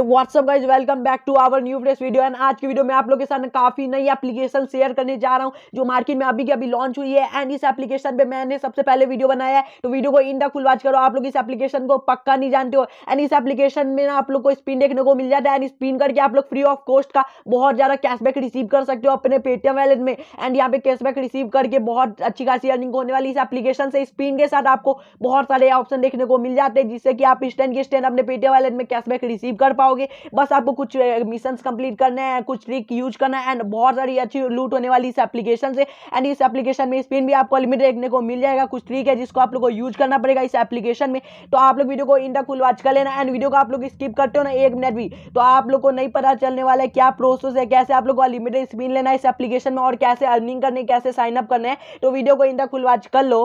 WhatsApp guys welcome back to our new fresh video and आज की video में आप लोगों के साथ काफी नई एप्लीकेशन शेयर करने जा रहा हूँ जो मार्केट में अभी की अभी लॉन्च हुई है एंड इस एप्लीकेशन पे मैंने सबसे पहले वीडियो बनाया है तो वीडियो को इन तक फुल वॉच करो आप लोग इस एप्लीकेशन को पक्का नहीं जानते हो एंड इस एप्लीकेशन में ना आप लोग को स्पिन देखने को मिल जाता है एंड स्पिन करके आप लोग फ्री ऑफ कॉस्ट का बहुत ज्यादा कैशबैक रिसीव कर सकते हो अपने पेटीएम वैलेट में एंड यहाँ पे कैशबैक रिसीव करके बहुत अच्छी खासी अर्निंग होने वाली इस एप्लीकेशन से स्पिन के साथ आपको बहुत सारे ऑप्शन देखने को मिल जाते हैं जिससे कि आप स्टैंड के स्टैंड अपने पेटीएम वैलेट में कैशबैक रिसीव कर पाओगे बस आपको कुछ मिशन कंप्लीट करना है कुछ ट्रिक यूज करना है एंड बहुत सारी अच्छी लूट होने वाली इस एप्लीकेशन से एंड इस एप्लीकेशन में स्पिन भी आपको लिमिट देखने को मिल जाएगा कुछ ट्रिक है जिसको आप लोग को यूज करना पड़ेगा इस एप्लीकेशन में तो आप लोग वीडियो को इन तक फुल वॉच कर लेना एंड वीडियो को आप लोग स्किप करते हो ना एक मिनट भी तो आप लोग को नहीं पता चलने वाला है क्या प्रोसेस है कैसे आप लोग को लिमिटेड स्पिन लेना है इस एप्लीकेशन में और कैसे अर्निंग करने कैसे साइनअप करना है तो वीडियो को इन तक फुल वॉच कर लो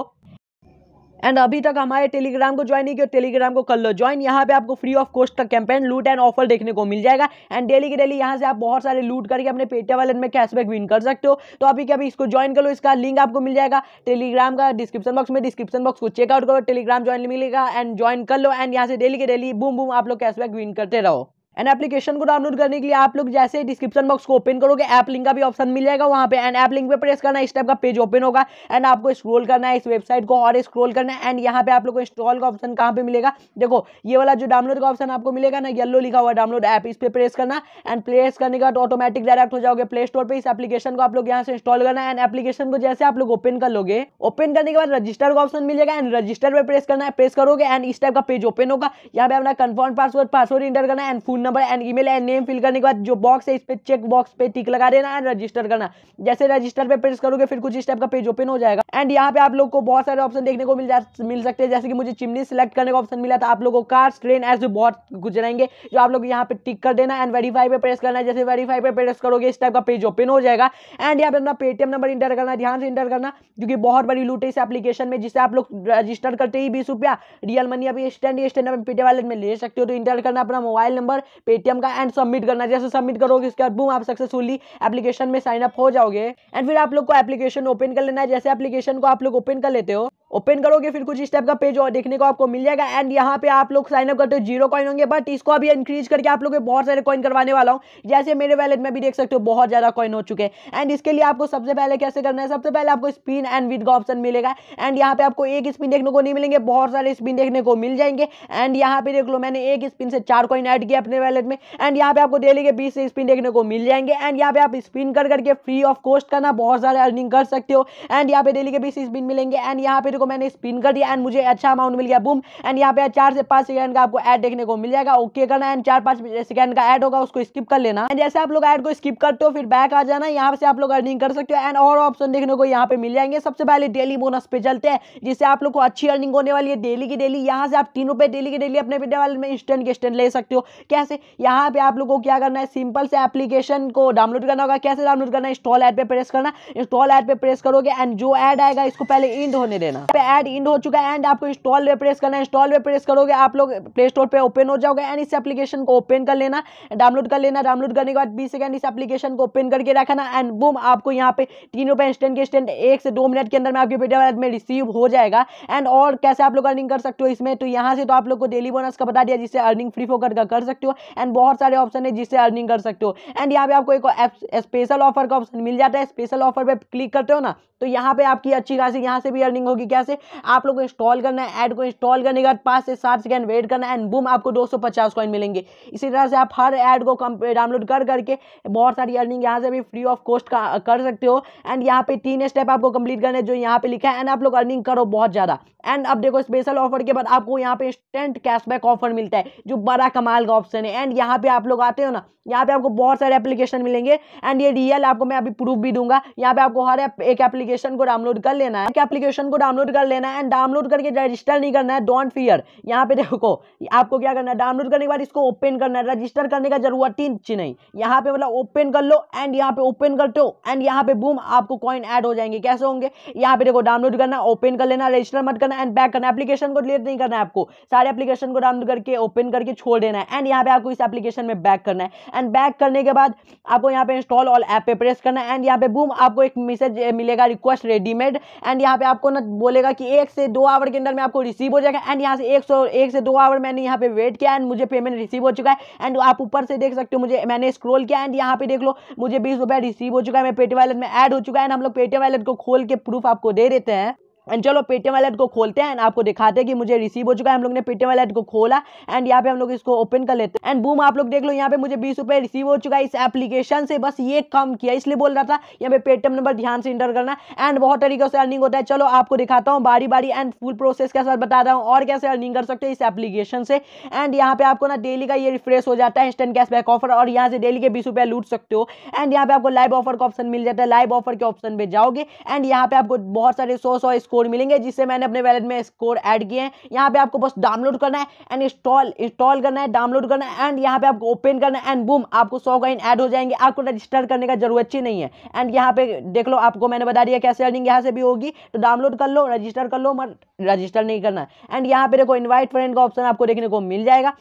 एंड अभी तक हमारे टेलीग्राम को ज्वाइन नहीं किया टेलीग्राम को कर लो ज्वाइन यहाँ पे आपको फ्री ऑफ कॉस्ट का कैंपेन लूट एंड ऑफर देखने को मिल जाएगा एंड डेली की डेली यहाँ से आप बहुत सारे लूट करके अपने पेटीएम वाले में कैशबैक विन कर सकते हो तो अभी के अभी इसको ज्वाइन कर लो इसका लिंक आपको मिल जाएगा टेलीग्राम का डिस्क्रिप्शन बॉक्स में डिस्क्रिप्शन बॉक्स को चेकआउट करो टेलीग्राम ज्वाइन मिलेगा एंड ज्वाइन कर लो एंड यहाँ से डेली के डेली बूम बूम आप लोग कैशबैक विन करते रहो एंड एप्लीकेशन को डाउनलोड करने के लिए आप लोग जैसे डिस्क्रिप्शन बॉक्स को ओपन करोगे ऐप लिंक का भी ऑप्शन मिल जाएगा वहाँ पे एंड ऐप लिंक पे प्रेस करना इस टाइप का पेज ओपन होगा एंड आपको स्क्रोल करना है इस वेबसाइट को और स्क्रोल करना है एंड यहाँ पे आप लोग को इंस्टॉल का ऑप्शन कहाँ पे मिलेगा देखो ये वाला जो डाउनलोड का ऑप्शन आपको मिलेगा ना येलो लिखा हुआ डाउनलोड ऐप इस पर प्रेस करना एंड प्लेस करने के बाद ऑटोमेटिक डायरेक्ट हो जाओगे प्ले स्टोर पर इस एप्लीकेशन को आप लोग यहाँ से इंस्टॉल करना है एंड एप्लीकेशन को जैसे आप लोग ओपन कर लोगे ओपन करने के बाद रजिस्टर का ऑप्शन मिलेगा एंड रजिस्टर पर प्रेस करना है प्रेस करोगे एंड इस टाइप का पेज ओपन होगा यहाँ पे अपना कन्फर्म पासवर्ड पासवर्ड इंटर करना है and phone number and email and name fill करने के बाद जो बॉक्स है इस पर चेक बॉक्स पे टिक लगा देना एंड रजिस्टर करना जैसे रजिस्टर पे प्रेस करोगे फिर कुछ इस टाइप का पेज ओपन हो जाएगा एंड यहाँ पे आप लोग को बहुत सारे ऑप्शन देखने को मिल जा मिल सकते हैं जैसे कि मुझे चिमनी सेलेक्ट करने का ऑप्शन मिला था आप लोगों को कार्स ट्रेन ऐसे बहुत गुजरेंगे जो आप लोग यहाँ पे टिक कर देना एंड वेरीफाई पे प्रेस करना है जैसे वेरीफाई पे प्रेस करोगे इस टाइप का पेज ओपन हो जाएगा एंड यहाँ पे अपना पेटीएम नंबर इंटर करना ध्यान से इंटर करना क्योंकि बहुत बड़ी लूट है इस एप्लीकेशन में जिससे आप लोग रजिस्टर करते ही बीस रुपया रियल मनी अभी स्टैंड स्टैंड पेटीएम वाले में ले सकते हो तो इंटर करना अपना मोबाइल नंबर पेटीएम का एंड सबमिट करना जैसे सबमिट करोगे उसके बाद बूम आप सक्सेसफुली एप्लीकेशन में साइन अप हो जाओगे एंड फिर आप लोग को एप्लीकेशन ओपन कर लेना है जैसे एप्लीकेशन को आप लोग ओपन कर लेते हो ओपन करोगे फिर कुछ इस टाइप का पेज और देखने को आपको मिल जाएगा एंड यहाँ पे आप लोग साइन अप करते हो जीरो कॉइन होंगे बट इसको अभी इंक्रीज करके आप लोग बहुत सारे कॉइन करवाने वाला हूँ जैसे मेरे वैलेट में भी देख सकते हो बहुत ज़्यादा कॉइन हो चुके हैं एंड इसके लिए आपको सबसे पहले कैसे करना है सबसे पहले आपको स्पिन एंड विद का ऑप्शन मिलेगा एंड यहाँ पे आपको एक स्पिन देखने को नहीं मिलेंगे बहुत सारे स्पिन देखने को मिल जाएंगे एंड यहाँ पे देख लो मैंने एक स्पिन से चार कॉइन ऐड किया अपने वैलेट में एंड यहाँ पे आपको डेली के बीस स्पिन देखने को मिल जाएंगे एंड यहाँ पे आप स्पिन कर करके फ्री ऑफ कॉस्ट करना बहुत सारे अर्निंग कर सकते हो एंड यहाँ पे डेली के बीस स्पिन मिलेंगे एंड यहाँ पे को मैंने स्पिन कर दिया एंड मुझे अच्छा अमाउंट मिल गया बूम एंड यहाँ पे चार से पांच सेकंड का आपको एड देखने को मिल जाएगा ओके करना एंड चार पांच सेकंड का एड होगा उसको स्किप कर लेना एंड जैसे आप लोग एड को स्किप करते हो फिर बैक आ जाना यहाँ से आप लोग अर्निंग कर सकते हो एंड और ऑप्शन देखने को यहाँ पे मिल जाएंगे सबसे पहले डेली बोनस पे चलते हैं जिससे आप लोग को अच्छी अर्निंग होने वाली है डेली की डेली यहाँ से आप तीन रुपये डेली की डेली अपने वाले में इंस्टेंट के स्टेंट ले सकते हो कैसे यहाँ पे आप लोग को क्या करना है सिंपल से एप्लीकेशन को डाउनलोड करना होगा कैसे डाउनलोड करना है इंस्टॉल ऐड पे प्रेस करना इंस्टॉल ऐड पे प्रेस करोगे एंड जो ऐड आएगा इसको पहले इंड होने देना एड इंड हो चुका है एंड आपको इंस्टॉल पे प्रेस करना है इंस्टॉल पे प्रेस करोगे आप लोग प्ले स्टोर पर ओपन हो जाओगे एंड इस एप्लीकेशन को ओपन कर लेना डाउनलोड कर लेना डाउनलोड करने के बाद बीस सेकंड इस एप्लीकेशन को ओपन करके रखना एंड बुम आपको यहाँ पे तीन रुपए इंस्टेंट के स्टेंट एक से दो मिनट के अंदर में आपकी पेटीएम में रिसीव हो जाएगा एंड और कैसे आप लोग अर्निंग कर सकते हो इसमें तो यहाँ से तो आप लोग को डेली बोनस का बता दिया जिससे अर्निंग फ्री फोकर कर, कर सकते हो एंड बहुत सारे ऑप्शन है जिससे अर्निंग कर सकते हो एंड यहाँ पे आपको एक स्पेशल ऑफर का ऑप्शन मिल जाता है स्पेशल ऑफर पर क्लिक करते हो ना तो यहाँ पे आपकी अच्छी खासी यहाँ से भी अर्निंग होगी क्या क्या से आप लोग को इंस्टॉल करना है एड को इंस्टॉल करने के बाद पाँच से सात सेकेंड वेट करना है एंड बुम आपको दो सौ कॉइन मिलेंगे इसी तरह से आप हर एड को डाउनलोड कर करके बहुत सारी अर्निंग यहाँ से भी फ्री ऑफ कॉस्ट कर सकते हो एंड यहाँ पे तीन स्टेप आपको कंप्लीट करने जो यहाँ पे लिखा है एंड आप लोग अर्निंग करो बहुत ज़्यादा एंड अब देखो स्पेशल ऑफर के बाद आपको यहाँ पे इंस्टेंट कैशबैक ऑफर मिलता है जो बड़ा कमाल का ऑप्शन है एंड यहाँ पे आप लोग आते हो ना यहाँ पे आपको बहुत सारे एप्लीकेशन मिलेंगे एंड ये रियल आपको मैं अभी प्रूफ भी दूंगा यहाँ पे आपको हर एक एप्लीकेशन को डाउनलोड कर लेना है एप्लीकेशन को डाउनलोड डाउनलोड कर लेना है एंड डाउनलोड करके रजिस्टर नहीं करना है डोंट फियर यहाँ पे देखो आपको क्या करना है डाउनलोड करने के बाद इसको ओपन करना है रजिस्टर करने का जरूरत ही नहीं यहाँ पे मतलब ओपन कर लो एंड यहाँ पे ओपन कर दो एंड यहाँ पे बूम आपको कॉइन ऐड हो जाएंगे कैसे होंगे यहाँ पे देखो डाउनलोड करना ओपन कर लेना रजिस्टर मत करना एंड बैक करना एप्लीकेशन को डिलीट नहीं करना है आपको सारे एप्लीकेशन को डाउनलोड करके ओपन करके छोड़ देना है एंड यहाँ पे आपको इस एप्लीकेशन में बैक करना है एंड बैक करने के बाद आपको यहाँ पे इंस्टॉल ऑल ऐप पे प्रेस करना है एंड यहाँ पे बूम आपको एक मैसेज मिलेगा रिक्वेस्ट रेडीमेड एंड यहाँ पे आपको ना बोले बोलेगा कि एक से दो आवर के अंदर में आपको रिसीव हो जाएगा एंड यहाँ से एक सौ एक से दो आवर मैंने यहाँ पे वेट किया एंड मुझे पेमेंट रिसीव हो चुका है एंड आप ऊपर से देख सकते हो मुझे मैंने स्क्रोल किया एंड यहाँ पे देख लो मुझे बीस रुपया रिसीव हो चुका है मैं पेटी वैलेट में एड हो चुका है एंड हम लोग पेटी वैलेट को खोल के प्रूफ आपको दे देते हैं एंड चलो पेटीएम वैलेट को खोलते हैं एंड आपको दिखाते हैं कि मुझे रिसीव हो चुका है हम लोग ने पेटीएम वैलेट को खोला एंड यहाँ पे हम लोग इसको ओपन कर लेते हैं एंड बूम आप लोग देख लो यहाँ पे मुझे बीस रुपये रिसीव हो चुका है इस एप्लीकेशन से बस ये कम किया इसलिए बोल रहा था यहाँ पे पेटीएम नंबर ध्यान से इंटर करना एंड बहुत तरीके से अर्निंग होता है चलो आपको दिखाता हूँ बारी बारी एंड फुल प्रोसेस के साथ बता रहा हूँ और कैसे अर्निंग कर सकते हैं इस एप्लीकेशन से एंड यहाँ पे आपको ना डेली का ये रिफ्रेश हो जाता है इंस्टेंट कैशबैक ऑफर और यहाँ से डेली के बीस रुपये लूट सकते हो एंड यहाँ पे आपको लाइव ऑफर का ऑप्शन मिल जाता है लाइव ऑफर के ऑप्शन पर जाओगे एंड यहाँ पे आपको बहुत सारे सौ सौ इसको कोड मिलेंगे जिससे मैंने अपने वैलेट में कोड ऐड किए हैं यहाँ पे आपको बस डाउनलोड करना है एंड इंस्टॉल इंस्टॉल करना है डाउनलोड करना है एंड यहाँ पे आपको ओपन करना है एंड बूम आपको सौ कॉइन ऐड हो जाएंगे आपको रजिस्टर करने का जरूरत ही नहीं है एंड यहाँ पे देख लो आपको मैंने बता दिया कैसे अर्निंग यहाँ से भी होगी तो डाउनलोड कर लो रजिस्टर कर लो मत रजिस्टर नहीं करना एंड यहाँ पे देखो इन्वाइट फ्रेंड का ऑप्शन आपको देखने को मिल जाएगा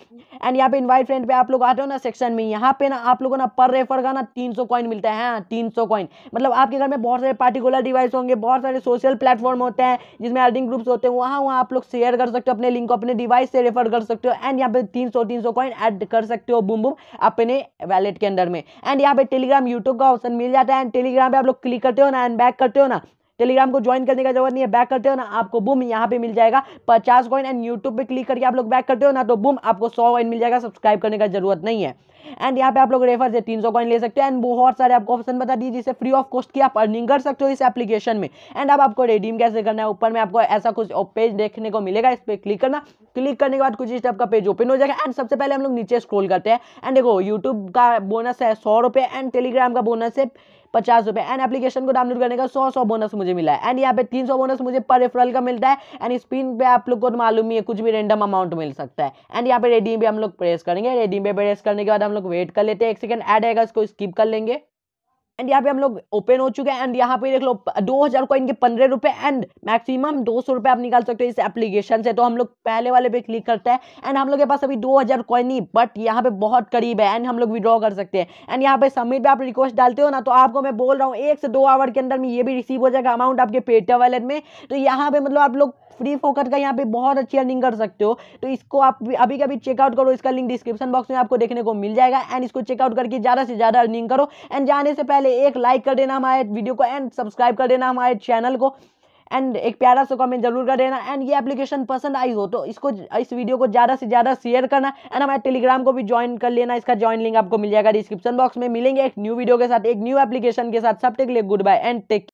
एंड यहाँ पे इन्वाइट फ्रेंड पे आप लोग आते हो ना सेक्शन में यहाँ पे ना आप लोगों ना पर रेफर का ना तीन कॉइन मिलता है हाँ, तीन सौ कॉइन मतलब आपके घर में बहुत सारे पार्टिकुलर डिवाइस होंगे बहुत सारे सोशल प्लेटफॉर्म होते हैं हैं जिसमें अर्निंग ग्रुप्स होते हैं वहाँ वहाँ आप लोग शेयर कर सकते हो अपने लिंक को अपने डिवाइस से रेफर कर सकते हो एंड यहाँ पे तीन सौ तीन सौ कॉइन ऐड कर सकते हो बुम बुम अपने वैलेट के अंदर में एंड यहाँ पे टेलीग्राम यूट्यूब का ऑप्शन मिल जाता है एंड टेलीग्राम पर आप लोग क्लिक करते हो ना एंड बैक करते हो ना टेलीग्राम को ज्वाइन तो करने का जरूरत नहीं है बैक करते हो ना आपको बुम यहाँ पे मिल जाएगा पचास कॉइन एंड यूट्यूब पे क्लिक करके आप लोग बैक करते हो ना तो बुम आपको सौ कॉइन मिल जाएगा सब्सक्राइब करने का जरूरत नहीं है एंड यहाँ पे आप लोग रेफर से तीन सौ कॉइन ले सकते हो एंड बहुत सारे आपको ऑप्शन बता दिए जिसे फ्री ऑफ कॉस्ट की आप अर्निंग कर सकते हो इस एप्लीकेशन में एंड अब आपको रिडीम कैसे करना है ऊपर में आपको ऐसा कुछ पेज देखने को मिलेगा इस पर क्लिक करना क्लिक करने के बाद कुछ इस टाइप का पेज ओपन हो जाएगा एंड सबसे पहले हम लोग नीचे स्क्रोल करते हैं एंड देखो यूट्यूब का बोनस है सौ एंड टेलीग्राम का बोनस है पचास रुपए एंड एप्लीकेशन को डाउनलोड करने का सौ सौ बोनस मुझे मिला है एंड यहाँ पे तीन सौ बोनस मुझे पर रेफरल का मिलता है एंड स्पिन पे आप लोग को मालूम ही है कुछ भी रेंडम अमाउंट मिल सकता है एंड यहाँ पे रेडीम पे हम लोग प्रेस करेंगे रेडीम पे प्रेस करने के बाद हम लोग वेट कर लेते हैं एक सेकंड एड आएगा इसको स्किप कर लेंगे एंड यहाँ पे हम लोग ओपन हो चुके हैं एंड यहाँ पे देख लो दो हज़ार कॉइन के पंद्रह रुपए एंड मैक्सिमम दो सौ रुपये आप निकाल सकते हो इस एप्लीकेशन से तो हम लोग पहले वाले पे क्लिक करते हैं एंड हम लोग के पास अभी दो हज़ार कॉइन नहीं बट यहाँ पे बहुत करीब है एंड हम लोग विड्रॉ कर सकते हैं एंड यहाँ पे सबमिट पे आप रिक्वेस्ट डालते हो ना तो आपको मैं बोल रहा हूँ एक से दो आवर के अंदर में ये भी रिसीव हो जाएगा अमाउंट आपके पेटीएम वालेट में तो यहाँ पे मतलब आप लोग फ्री फोकट का यहाँ पे बहुत अच्छी अर्निंग कर सकते हो तो इसको आप अभी कभी चेकआउट करो इसका लिंक डिस्क्रिप्शन बॉक्स में आपको देखने को मिल जाएगा एंड इसको चेकआउट करके ज़्यादा से ज़्यादा अर्निंग करो एंड जाने से पहले पहले एक लाइक कर देना हमारे वीडियो को एंड सब्सक्राइब कर देना हमारे चैनल को एंड एक प्यारा सा कमेंट जरूर कर देना एंड ये एप्लीकेशन पसंद आई हो तो इसको इस वीडियो को ज़्यादा से ज़्यादा शेयर करना एंड हमारे टेलीग्राम को भी ज्वाइन कर लेना इसका ज्वाइन लिंक आपको मिल जाएगा डिस्क्रिप्शन बॉक्स में मिलेंगे एक न्यू वीडियो के साथ एक न्यू एप्लीकेशन के साथ सब टेक लिए गुड बाय एंड टेक